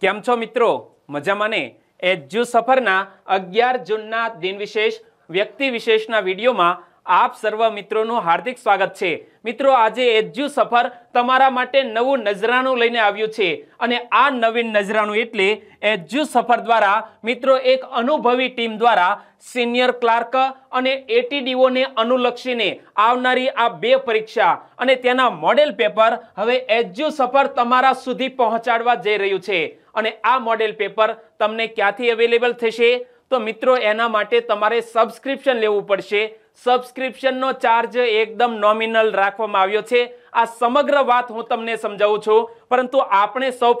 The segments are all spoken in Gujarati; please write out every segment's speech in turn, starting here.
કેમ છો મિત્રો મજામાં ને એજ્યુ સફરના અગિયાર જૂનના દિન વિશેષ વ્યક્તિ વિશેષના વિડીયોમાં આપ સર્વ મિત્રોનું હાર્દિક સ્વાગત છે મિત્રો આજે એજ્યુ સફર તમારા માટે નવું નજરાણું લઈને આવ્યું છે અને આ નવીન નજરાણું એટલે એજ્યુ સફર દ્વારા મિત્રો એક અનુભવી ટીમ દ્વારા સિનિયર ક્લાર્ક અને એટીડીઓને અનુલક્ષીને આવનારી આ બે પરીક્ષા અને તેના મોડેલ પેપર હવે એજ્યુ સફર તમારા સુધી પહોંચાડવા જઈ રહ્યું છે અને આ મોડેલ પેપર તમને ક્યાંથી અવેલેબલ થશે તો મિત્રો એના માટે તમારે સબસ્ક્રિપ્શન લેવું પડશે સબસ્ક્રિપ્શનનો ચાર્જ એકદમ નોમિનલ રાખવામાં આવ્યો છે આ સમગ્ર વાત હું તમને સમજાવું છું પરંતુ આપણે સૌ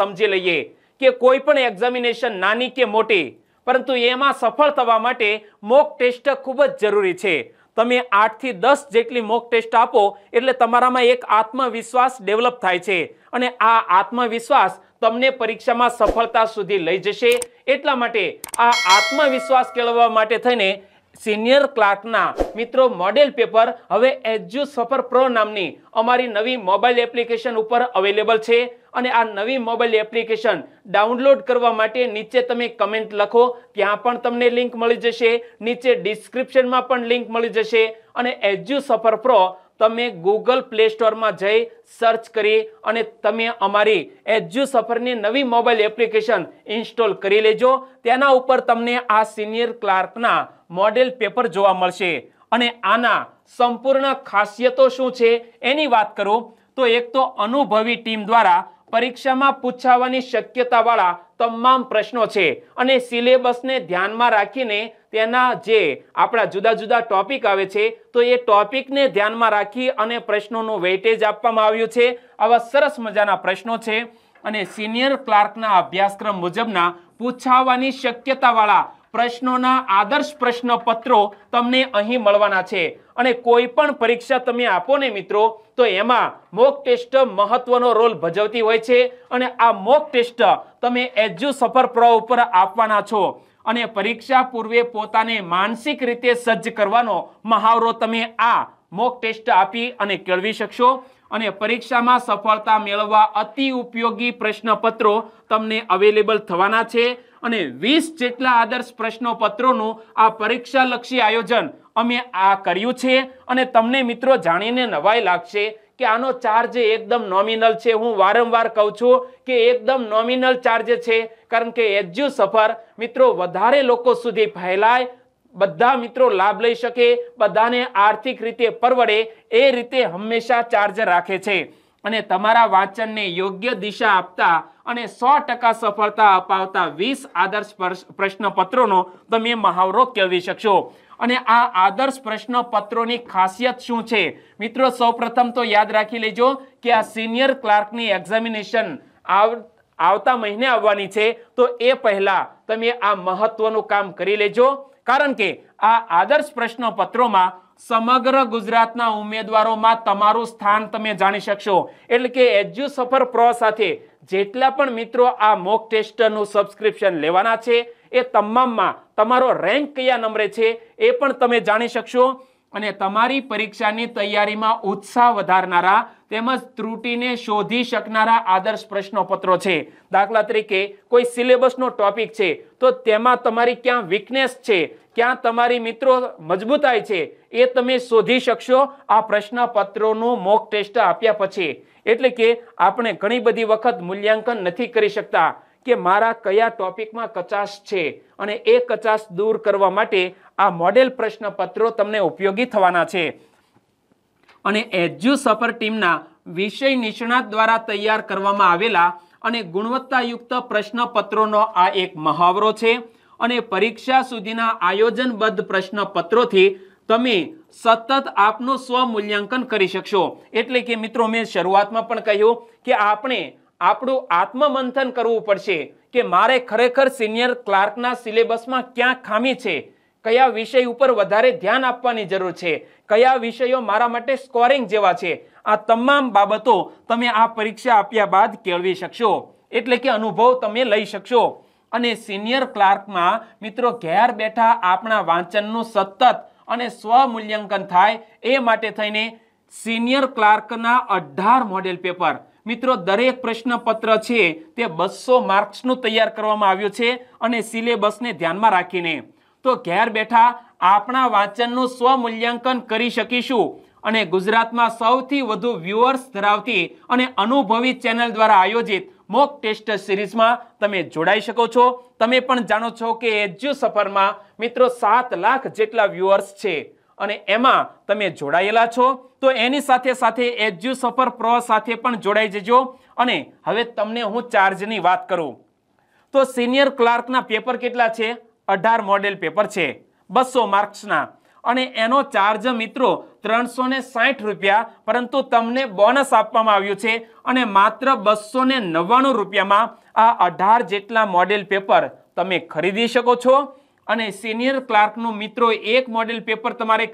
સમજી લઈએ કે કોઈ પણ એક્ઝામિનેશન નાની કે મોટી પરંતુ એમાં સફળ થવા માટે મોક ટેસ્ટ ખૂબ જ જરૂરી છે તમે આઠથી દસ જેટલી મોક ટેસ્ટ આપો એટલે તમારામાં એક આત્મવિશ્વાસ ડેવલપ થાય છે અને આ આત્મવિશ્વાસ તમને પરીક્ષામાં સફળતા સુધી લઈ જશે એટલા માટે આ આત્મવિશ્વાસ કેળવવા માટે થઈને સિનિયર ક્લાર્કના મિત્રો મોડેલ પેપર હવે એજ્યુ સફર પ્રો નામની અમારી નવી મોબાઈલ એપ્લિકેશન ઉપર અવેલેબલ છે અને આ નવી મોબાઈલ એપ્લિકેશન ડાઉનલોડ કરવા માટે નીચે તમે કમેન્ટ લખો ત્યાં પણ તમને લિંક મળી જશે નીચે ડિસ્ક્રિપ્શનમાં પણ લિંક મળી જશે અને એજ્યુ સફર પ્રો તમે ગૂગલ પ્લે સ્ટોરમાં જઈ સર્ચ કરી અને તમે અમારી એજ્યુ સફરની નવી મોબાઈલ એપ્લિકેશન ઇન્સ્ટોલ કરી લેજો તેના ઉપર તમને આ સિનિયર ક્લાર્કના મોડેલ પેપર જોવા મળશે અને આના સંપૂર્ણ ખાસિયતો શું છે એની વાત કરું તો એક તો અનુભવી ટીમ દ્વારા પરીક્ષામાં પૂછાવવાની શક્યતાવાળા તમામ પ્રશ્નો છે અને સિલેબસને ધ્યાનમાં રાખીને તેના જે આપણા જુદા જુદા ટોપિક આવે છે તો એ ટોપિકને ધ્યાનમાં રાખી અને પ્રશ્નોનું વેટેજ આપવામાં આવ્યું છે આવા સરસ મજાના પ્રશ્નો છે અને સિનિયર ક્લાર્કના અભ્યાસક્રમ મુજબના પૂછાવવાની શક્યતાવાળા પ્રશ્નોના આદર્શ પ્રશ્નપત્રો તમને અહીં મળવાના છે અને કોઈ પણ પરીક્ષા તમે આપો ને મિત્રો તો એમાં મોક ટેસ્ટ મહત્વનો રોલ ભજવતી હોય છે અને આ મોક ટેસ્ટ તમે એજ્યુ સફર પ્રો ઉપર આપવાના છો અને પરીક્ષા પૂર્વે પોતાને માનસિક રીતે સજ્જ કરવાનો મહાવરો તમે આ મોક ટેસ્ટ આપી અને કેળવી શકશો અને પરીક્ષામાં સફળતા મેળવવા અતિ ઉપયોગી પ્રશ્નપત્રો તમને અવેલેબલ થવાના છે અને વીસ જેટલા આદર્શ પ્રશ્નોપત્રોનું આ પરીક્ષાલક્ષી આયોજન અમે આ કર્યું છે અને તમને મિત્રો જાણીને નવાઈ લાગશે કે આનો ચાર્જ એકદમ નોમિનલ છે હું વારંવાર કહું છું કે એકદમ નોમિનલ ચાર્જ છે કારણ કે એજ્યુ સફર મિત્રો વધારે લોકો સુધી ફેલાય બધા મિત્રો લાભ લઈ શકે બધાને આર્થિક રીતે પરવડે એ રીતે હંમેશા ચાર્જ રાખે છે અને તમારા વાંચનને યોગ્ય દિશા આપતા અને સો ટકા સફળતા અપાવતા વીસ આદર્શ પ્રશ્નપત્રોનો તમે મહાવરો કહેવી શકશો અને આ આદર્શ પ્રશ્નપત્રોની ખાસિયત શું છે મિત્રો સૌપ્રથમ તો યાદ રાખી લેજો કે આ સિનિયર ક્લાર્કની એક્ઝામિનેશન આવતા મહિને આવવાની છે તો એ પહેલા તમે આ મહત્વનું કામ કરી લેજો કારણ કે આ આદર્શ પ્રશ્નપત્રોમાં સમગ્ર ગુજરાતના ઉમેદવારોમાં તમારું સ્થાન તમે જાણી શકશો એટલે કે એજ્યુ સફર પ્રો સાથે જેટલા પણ મિત્રો આ મોક ટેસ્ટનું સબસ્ક્રિપ્શન લેવાના છે એ તમામમાં તમારો રેન્ક કયા નંબરે છે એ પણ તમે જાણી શકશો અને તમારી પરીક્ષાની તૈયારીમાં ઉત્સાહ વધારનારા તેમજ ત્રુટીને શોધી શકનારા આદર્શ પ્રશ્નોપત્રો છે દાખલા તરીકે કોઈ સિલેબસનો ટોપિક છે તો તેમાં તમારી ક્યાં વીકનેસ છે ક્યાં તમારી મિત્રો મજબૂતાઈ છે એ તમે શોધી શકશો આ પ્રશ્નપત્રોનું મોક ટેસ્ટ આપ્યા પછી એટલે કે આપણે ઘણી બધી વખત મૂલ્યાંકન નથી કરી શકતા કે મારા કયા ટોપિકમાં કચાશ છે અને એ કચાશ દૂર કરવા માટે આ મોડેલ પ્રશ્નપત્રો તમને ઉપયોગી થવાના છે અને એજ્યુ સફર ટીમના વિષય નિષ્ણાત દ્વારા તૈયાર કરવામાં આવેલા અને ગુણવત્તાયુક્ત પ્રશ્નપત્રોનો આ એક મહાવરો છે અને પરીક્ષા સુધીના આયોજનબદ્ધ પ્રશ્નપત્રોથી તમે સતત આપનું સ્વમૂલ્યાંકન કરી શકશો એટલે કે મિત્રો મેં શરૂઆતમાં પણ કહ્યું કે આપણે આપણું આત્મમંથન કરવું પડશે કે મારે ખરેખર સિનિયર ક્લાર્કના સિલેબસમાં ક્યાં ખામી છે કયા વિષય ઉપર વધારે ધ્યાન આપવાની જરૂર છે કયા વિષયો મારા માટે સ્કોરિંગ જેવા છે આ તમામ બાબતો તમે આ પરીક્ષા આપ્યા બાદ કેળવી શકશો એટલે કે અનુભવ તમે લઈ શકશો અને સિનિયર ક્લાર્કમાં મિત્રો ઘેર બેઠા આપણા વાંચનનું સતત અને સ્વમૂલ્યાંકન થાય એ માટે થઈને સિનિયર ક્લાર્કના અઢાર મોડેલ પેપર મિત્રો દરેક પ્રશ્નપત્ર છે તે બસો માર્ક્સનું તૈયાર કરવામાં આવ્યું છે અને સિલેબસને ધ્યાનમાં રાખીને તો ઘેર બેઠા આપણા વાંચનનું સ્વમૂલ્યાંકન કરી શકીશું અને ગુજરાતમાં સૌથી વધુ વ્યુઅર્સ ધરાવતી અને અનુભવી ચેનલ દ્વારા આયોજિત મોક ટેસ્ટ સિરીઝમાં તમે જોડાઈ શકો છો તમે પણ જાણો છો કે એજ્યુ સફરમાં મિત્રો સાત લાખ જેટલા વ્યુઅર્સ છે અને એમાં તમે જોડાયેલા છો તો એની સાથે સાથે એજ્યુ સફર પ્રો સાથે પણ જોડાઈ જજો અને હવે તમને હું ચાર્જની વાત કરું તો સિનિયર ક્લાર્કના પેપર કેટલા છે અઢાર મોડેલ પેપર છે બસો માર્ક્સના અને એનો ચાર્જ મિત્રો ત્રણસો ને સાઠ રૂપિયા પરંતુ તમને બોનસ આપવામાં આવ્યું છે અને માત્ર બસો ને નવ્વાણું રૂપિયામાં આ અઢાર જેટલા મોડેલ પેપર તમે ખરીદી શકો છો અને સિનિયર ક્લાર્કનું મિત્રો એક મોડેલ પેપર તમારે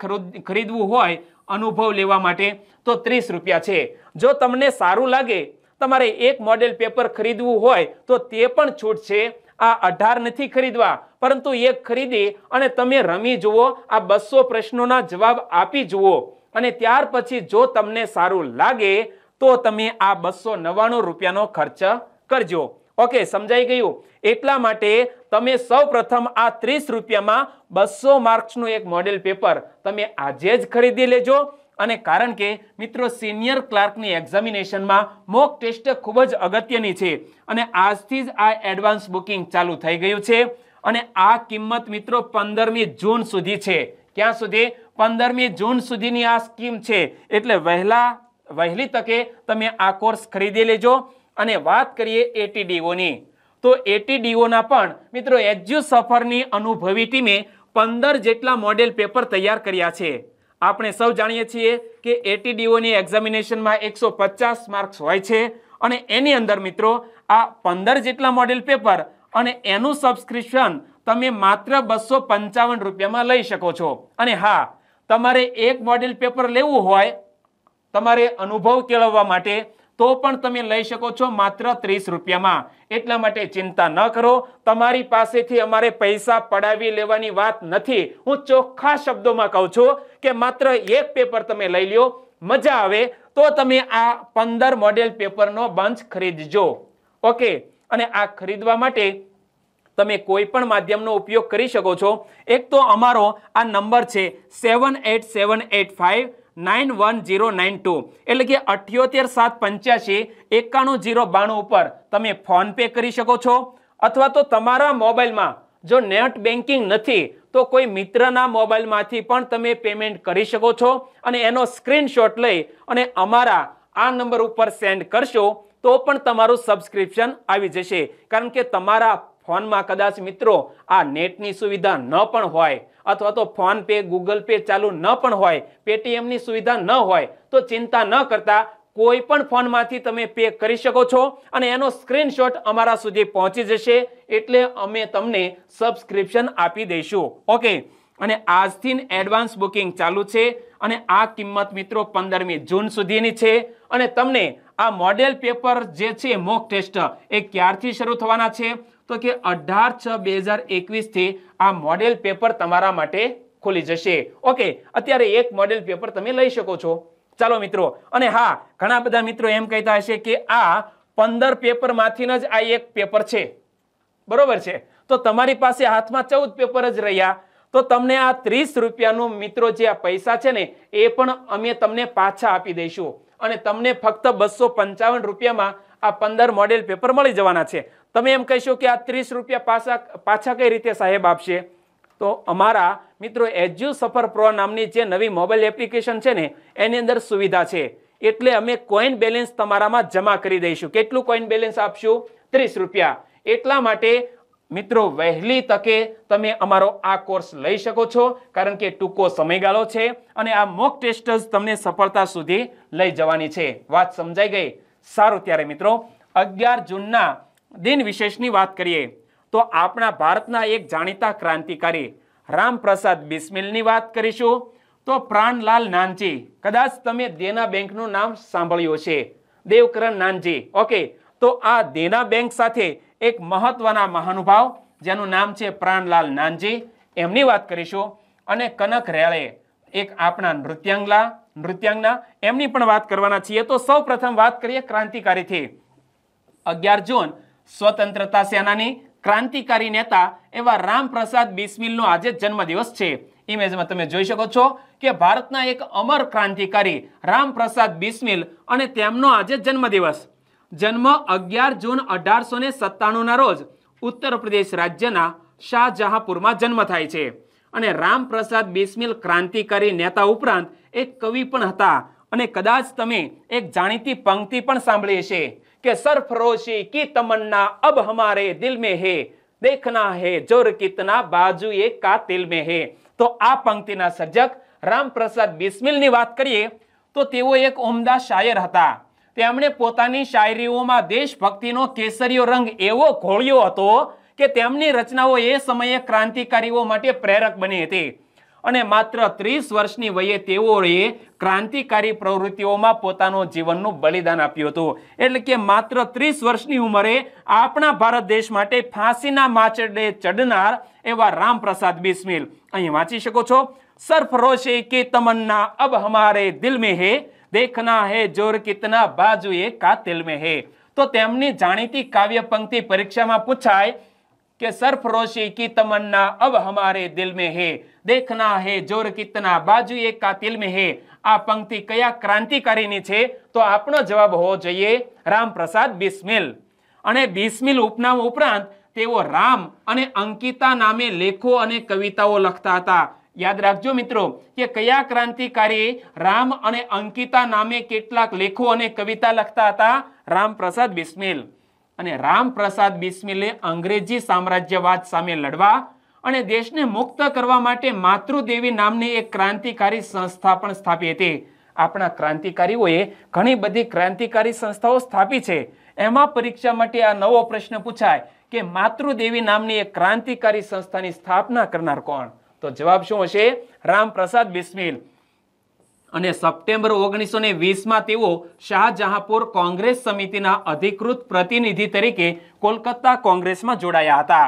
ખરીદવું હોય અનુભવ લેવા માટે તો ત્રીસ રૂપિયા છે જો તમને સારું લાગે તમારે એક મોડેલ પેપર ખરીદવું હોય તો તે પણ છૂટ છે આ અઢાર નથી ખરીદવા પરંતુ એક ખરીદી અને તમે રમી જુઓ આ બસો પ્રશ્નોના જવાબ આપી જુઓ અને ત્યાર પછી જો તમને સારું લાગે તો તમે આ બસો નવ્વાણું રૂપિયાનો ખર્ચ કરજો ઓકે સમજાઈ ગયું એટલા માટે તમે સૌ પ્રથમ આ ત્રીસ રૂપિયામાં બસો માર્ક્સનું એક મોડેલ પેપર તમે આજે જ ખરીદી લેજો અને કારણ કે મિત્રો સિનિયર ક્લાર્કની એક્ઝામિનેશનમાં મોક ટેસ્ટ ખૂબ જ અગત્યની છે અને આજથી જ આ એડવાન્સ બુકિંગ ચાલુ થઈ ગયું છે અને આ કિંમત મિત્રો પંદરમી જૂન સુધી છે ક્યાં સુધી પંદરમી જૂન સુધીની આ સ્કીમ છે એટલે વહેલા વહેલી તકે તમે આ કોર્સ ખરીદી લેજો અને વાત કરીએ એટીડીઓની તો એટીડીઓના પણ મિત્રો એજ્યુ સફરની અનુભવી ટીમે પંદર જેટલા મોડેલ પેપર તૈયાર કર્યા છે આપણે સૌ જાણીએ છીએ કે એટીડીઓની એક્ઝામિનેશનમાં એકસો પચાસ માર્ક્સ હોય છે અને એની અંદર મિત્રો આ પંદર જેટલા મોડેલ પેપર અને એનું સબસ્ક્રિપ્શન તમે માત્ર બસો પંચાવન રૂપિયામાં લઈ શકો છો અને હા તમારે એક મોડેલ પેપર લેવું હોય તમારે અનુભવ કેળવવા માટે તો પણ તમે લઈ શકો છો માત્ર ત્રીસ રૂપિયામાં એટલા માટે ચિંતા ન કરો તમારી પાસેથી અમારે પૈસા પડાવી લેવાની વાત નથી હું ચોખ્ખા શબ્દોમાં કહું છું કે માત્ર એક પેપર તમે લઈ લ્યો મજા આવે તો તમે આ પંદર મોડેલ પેપરનો બંચ ખરીદજો ઓકે અને આ ખરીદવા માટે તમે કોઈ પણ માધ્યમનો ઉપયોગ કરી શકો છો એક તો અમારો આ નંબર છે seven eight seven eight five nine one zero nine two એટલે કે અઠ્યોતેર સાત પંચ્યાસી એકાણું જીરો બાણું ઉપર તમે ફોનપે કરી શકો છો અથવા તો તમારા મોબાઈલમાં જો નેટ બેન્કિંગ નથી તો કોઈ મિત્રના મોબાઈલમાંથી પણ તમે પેમેન્ટ કરી શકો છો અને એનો સ્ક્રીનશોટ લઈ અને અમારા આ નંબર ઉપર સેન્ડ કરશો તો પણ તમારું સબસ્ક્રિપ્શન આવી જશે કારણ કે તમારા ફોનમાં કદાચ મિત્રો આ નેટની સુવિધા ન પણ હોય અથવા તો ફોન પે ગૂગલ પે ચાલુ ન પણ હોય પેટીએમની સુવિધા ન હોય તો ચિંતા ન કરતા કોઈ પણ ફોનમાંથી તમે પે કરી શકો છો અને એનો સ્ક્રીનશોટ અમારા સુધી પહોંચી જશે એટલે અમે તમને સબસ્ક્રિપ્શન આપી દઈશું ઓકે અને આજથી એડવાન્સ બુકિંગ ચાલુ છે અને આ કિંમત મિત્રો પંદરમી જૂન સુધીની છે અને તમને આ મોડેલ પેપર જે છે મોક ટેસ્ટ એ ક્યારથી શરૂ થવાના છે તો કે અઢાર છ બે હજાર એકવીસથી આ મોડેલ પેપર તમારા માટે ખુલી જશે ઓકે અત્યારે એક મોડેલ પેપર તમે લઈ શકો છો ચાલો મિત્રો અને હા ઘણા બધા મિત્રો એમ કહેતા હશે કે આ પંદર પેપરમાંથી જ આ એક પેપર છે બરોબર છે તો તમારી પાસે હાથમાં ચૌદ પેપર જ રહ્યા તો તમને આ ત્રીસ રૂપિયાનું મિત્રો જે આ પૈસા છે ને એ પણ અમે તમને પાછા આપી દઈશું અને તમને ફક્ત બસો પંચાવન રૂપિયામાં આ પંદર મોડેલ પેપર મળી જવાના છે તમે એમ કહેશો કે આ ત્રીસ રૂપિયા પાછા પાછા કઈ રીતે સાહેબ આપશે તો અમારા મિત્રો એજ્યુ સફર પ્રો નામની જે નવી મોબાઈલ એપ્લિકેશન છે ને એની અંદર સુવિધા છે એટલે અમે કોઈન બેલેન્સ તમારામાં જમા કરી દઈશું કેટલું કોઈન બેલેન્સ આપશું ત્રીસ રૂપિયા એટલા માટે મિત્રો વહેલી તકે તમે અમારો આ કોર્સ લઈ શકો છો કારણ કે ટૂંકો સમયગાળો છે અને આ મોક ટેસ્ટ જ તમને સફળતા સુધી લઈ જવાની છે વાત સમજાઈ ગઈ સારું ત્યારે મિત્રો અગિયાર જૂનના દિન વિશેષની વાત કરીએ તો આપણા ભારતના એક જાણીતા ક્રાંતિકારી રામપ્રસાદ બિસ્મિલની વાત કરીશું તો પ્રાણલાલ નાનજી કદાચ તમે દેના બેંકનું નામ સાંભળ્યું છે દેવકરણ નાનજી ઓકે તો આ દેના બેંક સાથે એક મહત્વના મહાનુભાવ જેનું નામ છે પ્રાણલાલ નાનજી એમની વાત કરીશું અને કનક રેળે એક આપણા નૃત્યાંગલા નૃત્યાંગના એમની પણ વાત કરવાના છીએ તો સૌ પ્રથમ વાત કરીએ ક્રાંતિકારીથી અગિયાર જૂન સ્વતંત્રતા સેનાની ક્રાંતિકારી નેતા એવા રામપ્રસાદ બિસ્મિલનો આજે જન્મદિવસ છે ઇમેજમાં તમે જોઈ શકો છો કે ભારતના એક અમર ક્રાંતિકારી રામપ્રસાદ બિસ્મિલ અને તેમનો આજે જન્મદિવસ જન્મ અગિયાર જૂન અઢારસો ને સત્તાણુંના રોજ ઉત્તર પ્રદેશ રાજ્યના શાહજહાંપુરમાં જન્મ થાય છે અને રામપ્રસાદ બિસ્મિલ ક્રાંતિકારી નેતા ઉપરાંત એક કવિ પણ હતા અને કદાચ તમે એક જાણીતી પંક્તિ પણ સાંભળી હશે કે सरफरोशी की तमन्ना अब हमारे दिल में હે દેખના है જોર कितना बाजू ये કાતિલ મે હે તો આ પંક્તિના સર્જક રામપ્રસાદ બિસ્મિલની વાત કરીએ તો તેઓ એક ઉમદા શાયર હતા તેમણે પોતાની શાયરીઓમાં દેશભક્તિનો કેસરીયો રંગ એવો ઘોળ્યો હતો કે તેમની રચનાઓ એ સમયે ક્રાંતિકારીઓ માટે પ્રેરક બની હતી અને માત્ર ત્રીસ વર્ષની વયે તેઓએ ક્રાંતિકારી પ્રવૃત્તિઓમાં પોતાનું જીવનનું બલિદાન આપ્યું હતું એટલે કે માત્ર ત્રીસ વર્ષની ઉંમરે આપણા ભારત દેશ માટે ફાંસીના માચડે ચડનાર એવા રામપ્રસાદ બિસ્મિલ અહીં વાંચી શકો છો સરફરોશે કે તમન્ના અબ હમારે દિલ મે હે દેખના હે જોર કિતના બાજુ બાજુએ કાતિલ મે હે તો તેમની જાણીતી કાવ્ય પંક્તિ પરીક્ષામાં પૂછાય કે સરફરોશી કી તમન્ના અબ હમારે દિલ મે હે દેખના હે જોર કિતના બાજુ એક કાતિલ મે હે આ પંક્તિ કયા ક્રાંતિકારીની છે તો આપણો જવાબ હોવો જોઈએ રામપ્રસાદ બિસ્મિલ અને બિસ્મિલ ઉપનામ ઉપરાંત તેઓ રામ અને અંકિતા નામે લેખો અને કવિતાઓ લખતા હતા યાદ રાખજો મિત્રો કે કયા ક્રાંતિકારી રામ અને અંકિતા નામે કેટલાક લેખો અને કવિતા લખતા હતા રામપ્રસાદ બિસ્મિલ અને રામપ્રસાદ બિસ્મિલે અંગ્રેજી સામ્રાજ્યવાદ સામે લડવા અને દેશને મુક્ત કરવા માટે માતૃદેવી નામની એક ક્રાંતિકારી સંસ્થા પણ સ્થાપી હતી આપણા ક્રાંતિકારીઓએ ઘણી બધી ક્રાંતિકારી સંસ્થાઓ સ્થાપી છે એમાં પરીક્ષા માટે આ નવો પ્રશ્ન પૂછાય કે માતૃદેવી નામની એક ક્રાંતિકારી સંસ્થાની સ્થાપના કરનાર કોણ તો જવાબ શું હશે રામપ્રસાદ બિસ્મિલ અને સપ્ટેમ્બર ઓગણીસો ને વીસમાં તેઓ શાહજહાંપુર કોંગ્રેસ સમિતિના અધિકૃત પ્રતિનિધિ તરીકે કોલકાતા કોંગ્રેસમાં જોડાયા હતા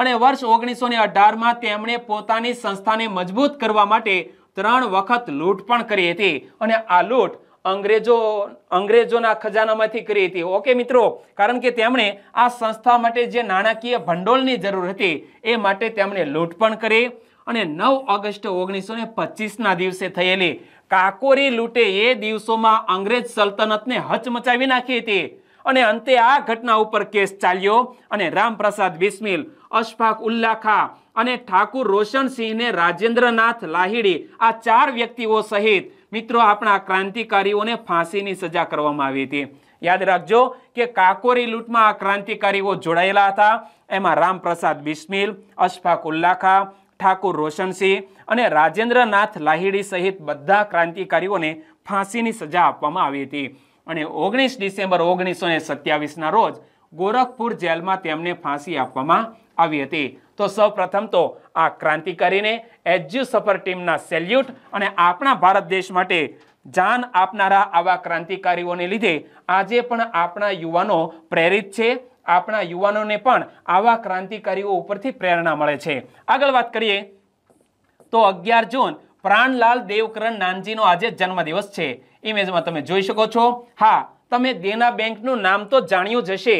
અને વર્ષ ઓગણીસો ને અઢારમાં તેમણે પોતાની સંસ્થાને મજબૂત કરવા માટે ત્રણ વખત લૂંટ પણ કરી હતી અને આ લૂંટ અંગ્રેજો અંગ્રેજોના ખજાનામાંથી કરી હતી ઓકે મિત્રો કારણ કે તેમણે આ સંસ્થા માટે જે નાણાકીય ભંડોળની જરૂર હતી એ માટે તેમણે લૂંટ પણ કરી અને નવ ઓગસ્ટ ઓગણીસો ને પચીસના દિવસે થયેલી કાકોરી લૂંટે એ દિવસોમાં અંગ્રેજ સલ્તનતને હચમચાવી નાખી હતી અને અંતે આ ઘટના ઉપર કેસ ચાલ્યો અને રામપ્રસાદ બિસ્મિલ અશફાક ઉલ્લા ખા અને ઠાકુર રોશનસિંહને રાજેન્દ્રનાથ લાહિડી આ ચાર વ્યક્તિઓ સહિત મિત્રો આપણા ક્રાંતિકારીઓને ફાંસીની સજા કરવામાં આવી હતી યાદ રાખજો કે કાકોરી લૂંટમાં આ ક્રાંતિકારીઓ જોડાયેલા હતા એમાં રામપ્રસાદ બિસ્મિલ અશફાક ઉલ્લા ખા ઠાકુર રોશનસિંહ અને રાજેન્દ્રનાથ લાહિડી સહિત બધા ક્રાંતિકારીઓને ફાંસીની સજા આપવામાં આવી હતી અને ઓગણીસ ડિસેમ્બર ઓગણીસો ને સત્યાવીસના રોજ ગોરખપુર જેલમાં તેમને ફાંસી આપવામાં આવી હતી તો સૌ પ્રથમ તો આ ક્રાંતિકારીને એજ્યુ સફર ટીમના સેલ્યુટ અને આપણા ભારત દેશ માટે જાન આપનારા આવા ક્રાંતિકારીઓને લીધે આજે પણ આપણા યુવાનો પ્રેરિત છે આપણા યુવાનોને પણ આવા ક્રાંતિકારીઓ ઉપરથી પ્રેરણા મળે છે આગળ વાત કરીએ તો અગિયાર જૂન પ્રાણલાલ દેવકરણ નાનજીનો આજે જન્મદિવસ છે ઇમેજમાં તમે જોઈ શકો છો હા તમે દેના બેંકનું નામ તો જાણ્યું જ હશે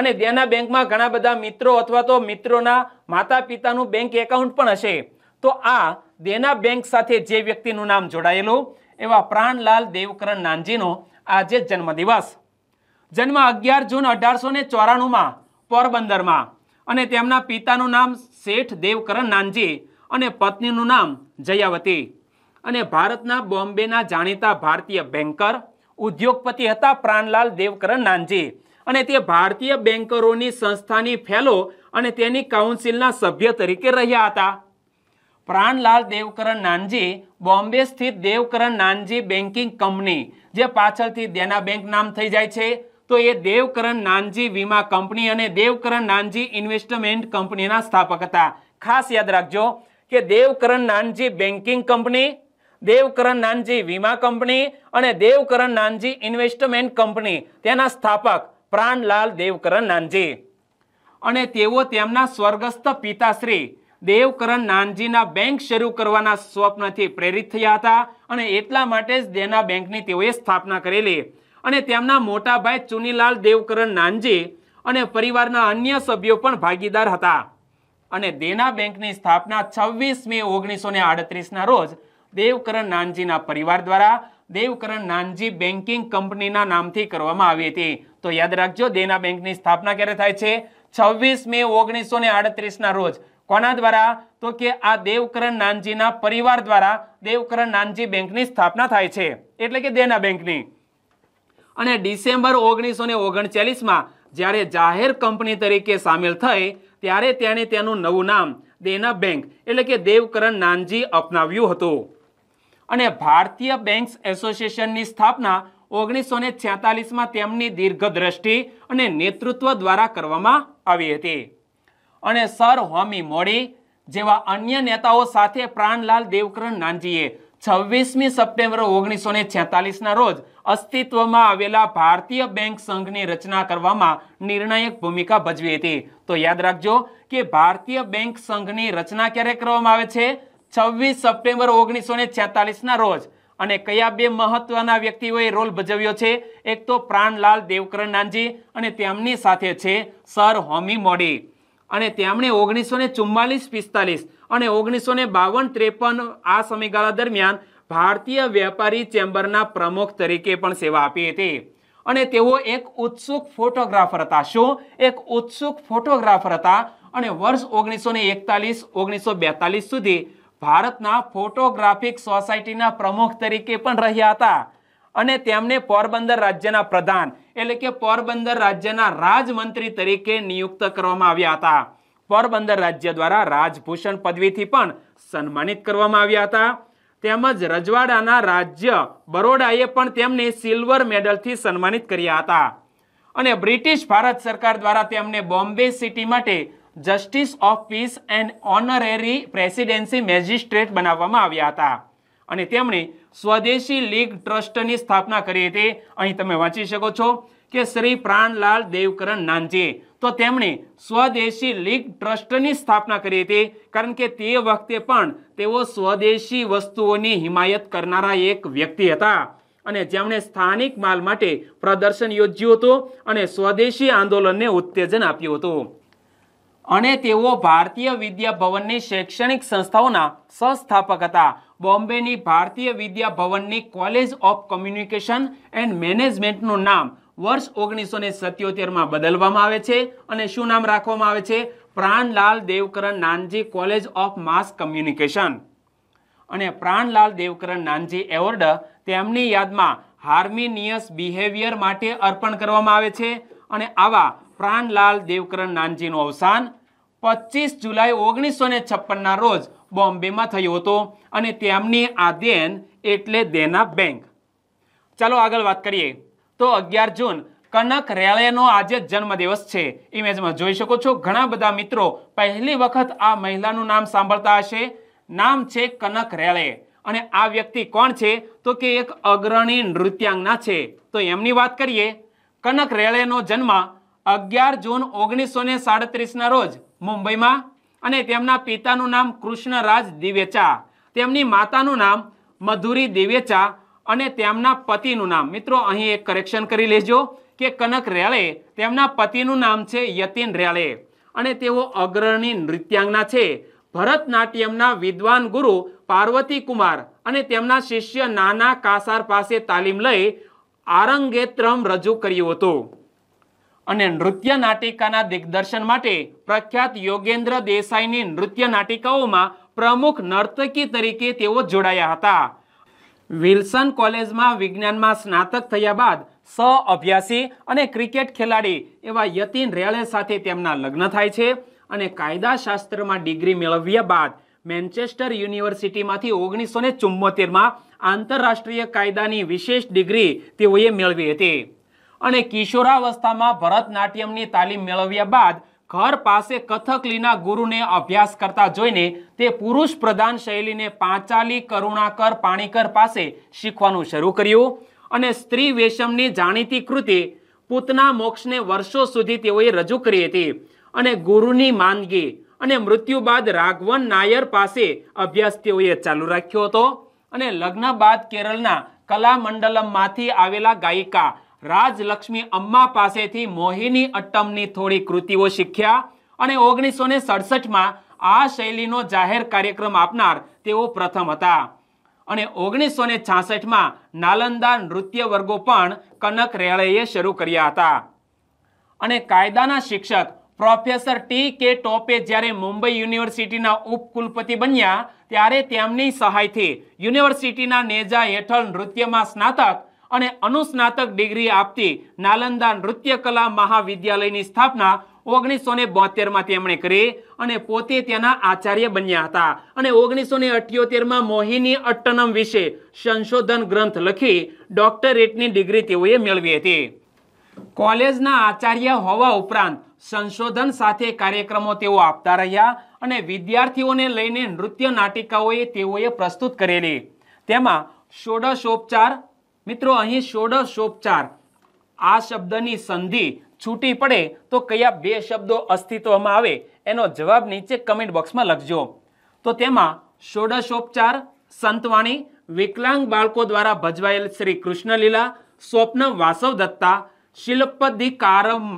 અને દેના બેંકમાં ઘણા બધા મિત્રો અથવા તો મિત્રોના માતા પિતાનું બેંક એકાઉન્ટ પણ હશે તો આ દેના બેંક સાથે જે વ્યક્તિનું નામ જોડાયેલું એવા પ્રાણલાલ દેવકરણ નાનજીનો આજે જન્મદિવસ જન્મ અગિયાર જૂન અઢારસો ને ચોરાણુંમાં પોરબંદરમાં અને તેમના પિતાનું નામ શેઠ દેવકરણ નાનજી અને પત્નીનું નામ જયાવતી અને ભારતના બોમ્બેના જાણીતા ભારતીય બેન્કર ઉદ્યોગપતિ હતા પ્રાણલાલ દેવકરણ નાનજી અને તે ભારતીય બેન્કરોની સંસ્થાની ફેલો અને તેની કાઉન્સિલના સભ્ય તરીકે રહ્યા હતા પ્રાણલાલ દેવકરણ નાનજી બોમ્બે સ્થિત દેવકરણ નાનજી બેન્કિંગ કંપની જે પાછળથી દેના બેંક નામ થઈ જાય છે તો એ દેવકરણ નાનજી વીમા કંપની અને દેવકરણ નાનજી ઇન્વેસ્ટમેન્ટ કંપનીના સ્થાપક હતા ખાસ યાદ રાખજો કે દેવકરણ નાનજી બેન્કિંગ કંપની દેવકરણ નાનજી વીમા કંપની અને દેવકરણ નાનજી ઇન્વેસ્ટમેન્ટ કંપની તેના સ્થાપક પ્રાણલાલ દેવકરણ નાનજી અને તેઓ તેમના સ્વર્ગસ્થ પિતાશ્રી દેવકરણ નાનજીના બેંક શરૂ કરવાના સ્વપ્નથી પ્રેરિત થયા હતા અને એટલા માટે જ દેના બેંકની તેઓએ સ્થાપના કરેલી અને તેમના મોટા ભાઈ ચુનીલાલ દેવકરણ નાનજી અને પરિવારના અન્ય સભ્યો પણ ભાગીદાર હતા અને દેના બેંકની સ્થાપના છવ્વીસ મે ઓગણીસો ને આડત્રીસના રોજ દેવકરણ નાનજીના પરિવાર દ્વારા દેવકરણ નાનજી બેન્કિંગ કંપનીના નામથી કરવામાં આવી હતી તો યાદ રાખજો દેના બેંકની સ્થાપના ક્યારે થાય છે છવ્વીસ મે ઓગણીસો ને આડત્રીસના રોજ કોના દ્વારા તો કે આ દેવકરણ નાનજીના પરિવાર દ્વારા દેવકરણ નાનજી બેંકની સ્થાપના થાય છે એટલે કે દેના બેંકની અને ડિસેમ્બર ઓગણીસો ને ઓગણચાલીસમાં જ્યારે જાહેર કંપની તરીકે સામેલ થઈ ત્યારે તેણે તેનું નવું નામ દેના બેંક એટલે કે દેવકરણ નાનજી અપનાવ્યું હતું અને ભારતીય બેંક્સ એસોસિએશનની સ્થાપના ઓગણીસો ને છેતાલીસમાં તેમની દીર્ઘદ્રષ્ટિ અને નેતૃત્વ દ્વારા કરવામાં આવી હતી અને સર હોમી મોડી જેવા અન્ય નેતાઓ સાથે પ્રાણલાલ દેવકરણ નાનજીએ છવ્વીસમી સપ્ટેમ્બર ઓગણીસો ને છેતાલીસના રોજ અસ્તિત્વમાં આવેલા ભારતીય બેંક સંઘની રચના કરવામાં નિર્ણાયક ભૂમિકા ભજવી હતી તો યાદ રાખજો કે ભારતીય બેંક સંઘની રચના ક્યારે કરવામાં આવે છે છવ્વીસ સપ્ટેમ્બર ઓગણીસો ને છેતાલીસના રોજ અને કયા બે મહત્વના વ્યક્તિઓએ રોલ ભજવ્યો છે એક તો પ્રાણલાલ નાનજી અને તેમની સાથે છે સર હોમી મોડી અને તેમણે ઓગણીસો ને ચુમ્માલીસ પિસ્તાલીસ અને ઓગણીસો ને બાવન ત્રેપન આ સમયગાળા દરમિયાન ભારતીય વેપારી ચેમ્બરના પ્રમુખ તરીકે પણ સેવા આપી હતી અને તેઓ એક ઉત્સુક ફોટોગ્રાફર હતા શું એક ઉત્સુક ફોટોગ્રાફર હતા અને વર્ષ ઓગણીસો ને એકતાલીસ ઓગણીસો બેતાલીસ સુધી ભારતના ફોટોગ્રાફિક સોસાયટીના પ્રમુખ તરીકે પણ રહ્યા હતા અને તેમને પોરબંદર રાજ્યના પ્રધાન એટલે કે પોરબંદર રાજ્યના રાજમંત્રી તરીકે નિયુક્ત કરવામાં આવ્યા હતા પોરબંદર રાજ્ય દ્વારા રાજભૂષણ પદવીથી પણ સન્માનિત કરવામાં આવ્યા હતા તેમજ રજવાડાના રાજ્ય બરોડાએ પણ તેમને સિલ્વર મેડલથી સન્માનિત કર્યા હતા અને બ્રિટિશ ભારત સરકાર દ્વારા તેમને બોમ્બે સિટી માટે justice of peace and honorary presidency magistrate બનાવવામાં આવ્યા હતા અને તેમણે સ્વદેશી લીગ ટ્રસ્ટની સ્થાપના કરી હતી અહીં તમે વાંચી શકો છો કે શ્રી પ્રાણલાલ દેવકરણ નાનજીએ તો તેમણે સ્વદેશી લીગ ટ્રસ્ટની સ્થાપના કરી હતી કારણ કે તે વખતે પણ તેઓ સ્વદેશી વસ્તુઓની હિમાયત કરનારા એક વ્યક્તિ હતા અને જેમણે સ્થાનિક માલ માટે પ્રદર્શન યોજ્યું હતું અને સ્વદેશી આંદોલનને ઉત્તેજન આપ્યું હતું અને તેઓ ભારતીય વિદ્યા ભવનની શૈક્ષણિક સંસ્થાઓના સંસ્થાપક હતા બોમ્બેની ભારતીય વિદ્યા ભવનની કોલેજ ઓફ કોમ્યુનિકેશન એન્ડ મેનેજમેન્ટનું નામ વર્ષ ઓગણીસો ને સત્યોતેરમાં બદલવામાં આવે છે અને શું નામ રાખવામાં આવે છે Pranlal Devkaran Nanji college of mass communication અને પ્રાણલાલ દેવકરણ નાનજી એવોર્ડ તેમની યાદમાં હાર્મિનિયસ બિહેવિયર માટે અર્પણ કરવામાં આવે છે અને આવા પ્રાણલાલ દેવકરણ નાનજીનું અવસાન પચીસ જુલાઈ ઓગણીસો ને છપ્પનના રોજ બોમ્બેમાં થયો હતો અને તેમની આ દેન એટલે દેના બેંક ચાલો આગળ વાત કરીએ તો અગિયાર જૂન કનક રેળેનો આજે જન્મદિવસ છે ઇમેજમાં જોઈ શકો છો ઘણા બધા મિત્રો પહેલી વખત આ મહિલાનું નામ સાંભળતા હશે નામ છે કનક રેળે અને આ વ્યક્તિ કોણ છે તો કે એક અગ્રણી નૃત્યાંગના છે તો એમની વાત કરીએ કનક રેળેનો જન્મ અગિયાર જૂન ઓગણીસો ને સાડત્રીસના રોજ મુંબઈમાં અને તેમના પિતાનું નામ કૃષ્ણરાજ દિવેચા તેમની માતાનું નામ મધુરી દિવેચા અને તેમના પતિનું નામ મિત્રો અહીં એક કરેક્શન કરી લેજો કે કનક રેળે તેમના પતિનું નામ છે યતિન રેળે અને તેઓ અગ્રણી નૃત્યાંગના છે ભરતનાટ્યમના વિદ્વાન ગુરુ પાર્વતી કુમાર અને તેમના શિષ્ય નાના કાસાર પાસે તાલીમ લઈ આરંગેત્રમ રજૂ કર્યું હતું અને નૃત્ય નાટિકાના દિગ્દર્શન માટે પ્રખ્યાત યોગેન્દ્ર દેસાઈની નૃત્ય નાટિકાઓમાં પ્રમુખ નર્તકી તરીકે તેઓ જોડાયા હતા વિલ્સન કોલેજમાં વિજ્ઞાનમાં સ્નાતક થયા બાદ સ અભ્યાસી અને ક્રિકેટ ખેલાડી એવા યતિન રેળે સાથે તેમના લગ્ન થાય છે અને કાયદાશાસ્ત્રમાં ડિગ્રી મેળવ્યા બાદ મેન્ચેસ્ટર યુનિવર્સિટીમાંથી ઓગણીસો ને ચુમ્મોતેરમાં આંતરરાષ્ટ્રીય કાયદાની વિશેષ ડિગ્રી તેઓએ મેળવી હતી અને કિશોરાવસ્થામાં ભરતનાટ્યમની તાલીમ મેળવ્યા બાદ ઘર પાસે કથકલીના ગુરુને અભ્યાસ કરતા જોઈને તે પુરુષ પ્રધાન શૈલીને પાંચાલી કરુણાકર પાણીકર પાસે શીખવાનું શરૂ કર્યું અને સ્ત્રી વેશમની જાણીતી કૃતિ પૂતના મોક્ષને વર્ષો સુધી તેઓએ રજૂ કરી હતી અને ગુરુની માંદગી અને મૃત્યુ બાદ રાઘવન નાયર પાસે અભ્યાસ તેઓએ ચાલુ રાખ્યો હતો અને લગ્ન બાદ કેરળના કલામંડલમમાંથી આવેલા ગાયિકા રાજલક્ષ્મી અમ્મા પાસેથી મોહિની અટ્ટમની થોડી કૃતિઓ શીખ્યા અને ઓગણીસો ને સડસઠમાં આ શૈલીનો જાહેર કાર્યક્રમ આપનાર તેઓ પ્રથમ હતા અને ઓગણીસો ને છાસઠમાં નાલંદા નૃત્ય વર્ગો પણ કનક રેળેએ શરૂ કર્યા હતા અને કાયદાના શિક્ષક પ્રોફેસર ટી કે ટોપે જ્યારે મુંબઈ યુનિવર્સિટીના ઉપકુલપતિ બન્યા ત્યારે તેમની સહાયથી યુનિવર્સિટીના નેજા હેઠળ નૃત્યમાં સ્નાતક અને અનુસ્નાતક ડિગ્રી આપતી નાલંદા નૃત્ય કલા મહાવિદ્યાલયની સ્થાપના ઓગણીસો ને બોતેરમાં તેમણે કરી અને પોતે તેના આચાર્ય બન્યા હતા અને ઓગણીસો ને અઠ્યોતેરમાં મોહિની અટ્ટનમ વિશે સંશોધન ગ્રંથ લખી ડોક્ટરેટની ડિગ્રી તેઓએ મેળવી હતી કોલેજના આચાર્ય હોવા ઉપરાંત સંશોધન સાથે કાર્યક્રમો તેઓ આપતા રહ્યા અને વિદ્યાર્થીઓને લઈને નૃત્ય નાટિકાઓએ તેઓએ પ્રસ્તુત કરેલી તેમાં ષોડશોપચાર મિત્રો અહીં ષોડશોપચાર આ શબ્દની સંધિ છૂટી પડે તો કયા બે શબ્દો અસ્તિત્વમાં આવે એનો જવાબ નીચે કમેન્ટ બોક્સમાં લખજો તો તેમાં ષોડશોપચાર સંતવાણી વિકલાંગ બાળકો દ્વારા ભજવાયેલ શ્રી કૃષ્ણલીલા સ્વપ્ન વાસવ દત્તા શિલ્પધિકારમ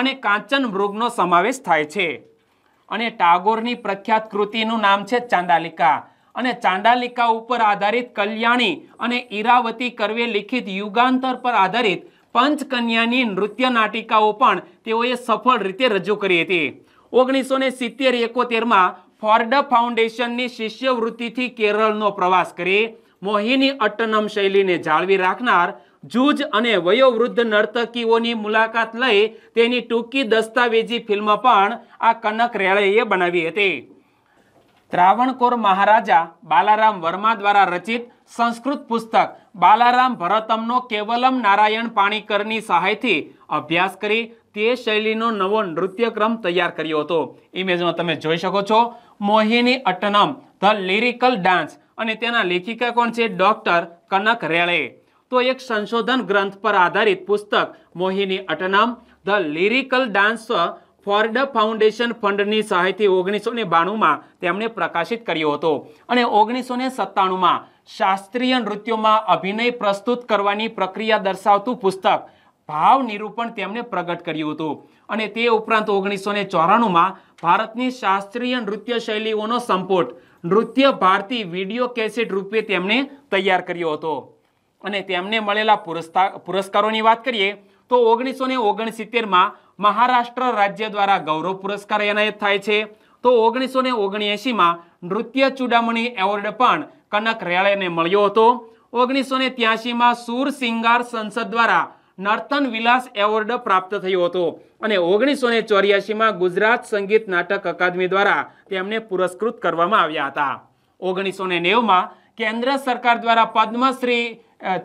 અને કાંચન મૃગનો સમાવેશ થાય છે અને ટાગોરની પ્રખ્યાત કૃતિનું નામ છે ચાંદાલિકા અને ચાંડાલિકા ઉપર આધારિત કલ્યાણી અને ઈરાવતી કરવે લિખિત યુગાંતર પર આધારિત પંચકન્યાની નૃત્ય નાટિકાઓ પણ તેઓએ સફળ રીતે રજૂ કરી હતી ઓગણીસો ને સિત્તેર એકોતેરમાં ફોર્ડ ફાઉન્ડેશનની શિષ્યવૃત્તિથી કેરળનો પ્રવાસ કરી મોહિની અટ્ટનમ શૈલીને જાળવી રાખનાર જૂજ અને વયોવૃદ્ધ નર્તકીઓની મુલાકાત લઈ તેની ટૂંકી દસ્તાવેજી ફિલ્મ પણ આ કનક રેળેએ બનાવી હતી ત્રાવણકોર મહારાજા બાલારામ વર્મા દ્વારા રચિત સંસ્કૃત પુસ્તક બાલારામ ભરતમનો કેવલમ નારાયણ પાણીકરની સહાયથી અભ્યાસ કરી તે શૈલીનો નવો નૃત્યક્રમ તૈયાર કર્યો હતો ઇમેજમાં તમે જોઈ શકો છો Mohiniattam the lyrical dance અને તેના લેખિકા કોણ છે ડોક્ટર કનક રેળે તો એક સંશોધન ગ્રંથ પર આધારિત પુસ્તક Mohiniattam the lyrical dance Ford Foundation ફંડની સહાયથી ઓગણીસો ને બાણુંમાં તેમણે પ્રકાશિત કર્યો હતો અને ઓગણીસો ને સત્તાણુંમાં શાસ્ત્રીય નૃત્યોમાં અભિનય પ્રસ્તુત કરવાની પ્રક્રિયા દર્શાવતું પુસ્તક ભાવ નિરૂપણ તેમણે પ્રગટ કર્યું હતું અને તે ઉપરાંત ઓગણીસો ને ચોરાણુંમાં ભારતની શાસ્ત્રીય નૃત્ય શૈલીઓનો સંપોર્ટ નૃત્ય ભારતી વિડીયો કેસેટ રૂપે તેમણે તૈયાર કર્યો હતો અને તેમને મળેલા પુરસ્કાર પુરસ્કારોની વાત કરીએ તો ઓગણીસો ને ઓગણસિત્તેરમાં મહારાષ્ટ્ર રાજ્ય દ્વારા ગૌરવ પુરસ્કાર એનાયત થાય છે તો ઓગણીસો ને ઓગણએંશીમાં નૃત્ય ચૂડામણી એવોર્ડ પણ કનક રેળેને મળ્યો હતો ઓગણીસો ને ત્યાસીમાં સુર સિંગાર સંસદ દ્વારા નર્તન વિલાસ એવોર્ડ પ્રાપ્ત થયો હતો અને ઓગણીસો ને ચોર્યાસીમાં ગુજરાત સંગીત નાટક અકાદમી દ્વારા તેમને પુરસ્કૃત કરવામાં આવ્યા હતા ઓગણીસો ને નેવમાં કેન્દ્ર સરકાર દ્વારા પદ્મશ્રી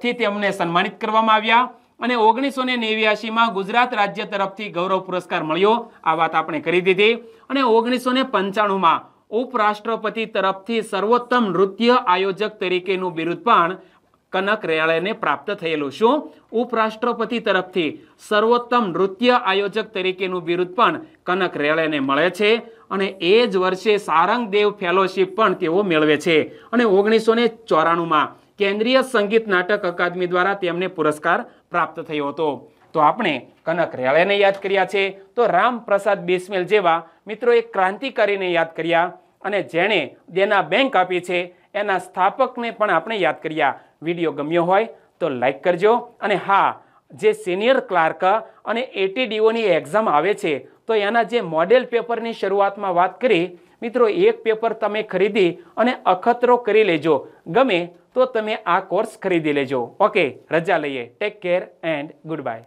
થી તેમને સન્માનિત કરવામાં આવ્યા અને ઓગણીસો ને નેવ્યાસીમાં ગુજરાત રાજ્ય તરફથી ગૌરવ પુરસ્કાર મળ્યો આ વાત આપણે કરી દીધી અને ઓગણીસો ને પંચાણુંમાં ઉપરાષ્ટ્રપતિ તરફથી સર્વોત્તમ નૃત્ય આયોજક તરીકેનું બિરુદ પણ કનક રેયાળેને પ્રાપ્ત થયેલું શું ઉપરાષ્ટ્રપતિ તરફથી સર્વોત્તમ નૃત્ય આયોજક તરીકેનું બિરુદ પણ કનક રેયાળેને મળે છે અને એ જ વર્ષે સારંગદેવ ફેલોશિપ પણ તેઓ મેળવે છે અને ઓગણીસો ને ચોરાણુંમાં કેન્દ્રીય સંગીત નાટક અકાદમી દ્વારા તેમને પુરસ્કાર પ્રાપ્ત થયો હતો તો આપણે કનક કનકરેળાને યાદ કર્યા છે તો રામપ્રસાદ બિસ્મિલ જેવા મિત્રોએ ક્રાંતિકારીને યાદ કર્યા અને જેણે દેના બેંક આપી છે એના સ્થાપકને પણ આપણે યાદ કર્યા વિડીયો ગમ્યો હોય તો લાઇક કરજો અને હા જે સિનિયર ક્લાર્ક અને એટીડીઓની એક્ઝામ આવે છે તો એના જે મોડેલ પેપરની શરૂઆતમાં વાત કરી મિત્રો એક પેપર તમે ખરીદી અને અખતરો કરી લેજો ગમે તો તમે આ કોર્સ ખરીદી લેજો ઓકે રજા લઈએ take care and good bye